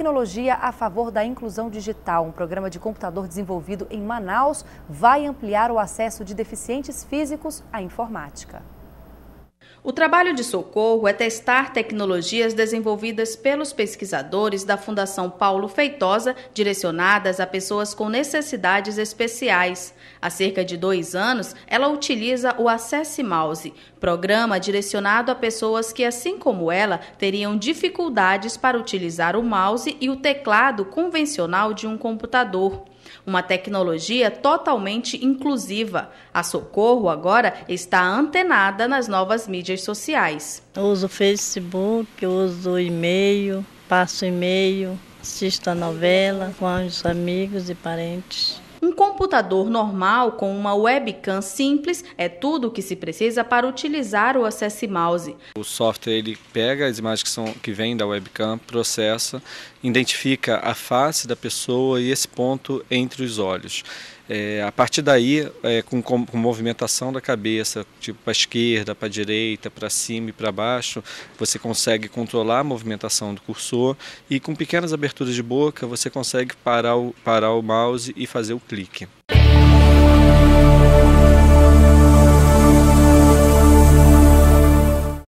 Tecnologia a favor da inclusão digital, um programa de computador desenvolvido em Manaus, vai ampliar o acesso de deficientes físicos à informática. O trabalho de socorro é testar tecnologias desenvolvidas pelos pesquisadores da Fundação Paulo Feitosa, direcionadas a pessoas com necessidades especiais. Há cerca de dois anos, ela utiliza o Acesse Mouse, programa direcionado a pessoas que, assim como ela, teriam dificuldades para utilizar o mouse e o teclado convencional de um computador uma tecnologia totalmente inclusiva. A Socorro agora está antenada nas novas mídias sociais. Eu uso Facebook, uso e-mail, passo e-mail, assisto a novela com os amigos e parentes. Um computador normal com uma webcam simples é tudo o que se precisa para utilizar o Acesse Mouse. O software ele pega as imagens que, são, que vêm da webcam, processa, identifica a face da pessoa e esse ponto entre os olhos. É, a partir daí, é, com, com, com, movimentação da cabeça, tipo para esquerda, para direita, para cima e para baixo, você consegue controlar a movimentação do cursor e com pequenas aberturas de boca você consegue parar o, parar o mouse e fazer o clique.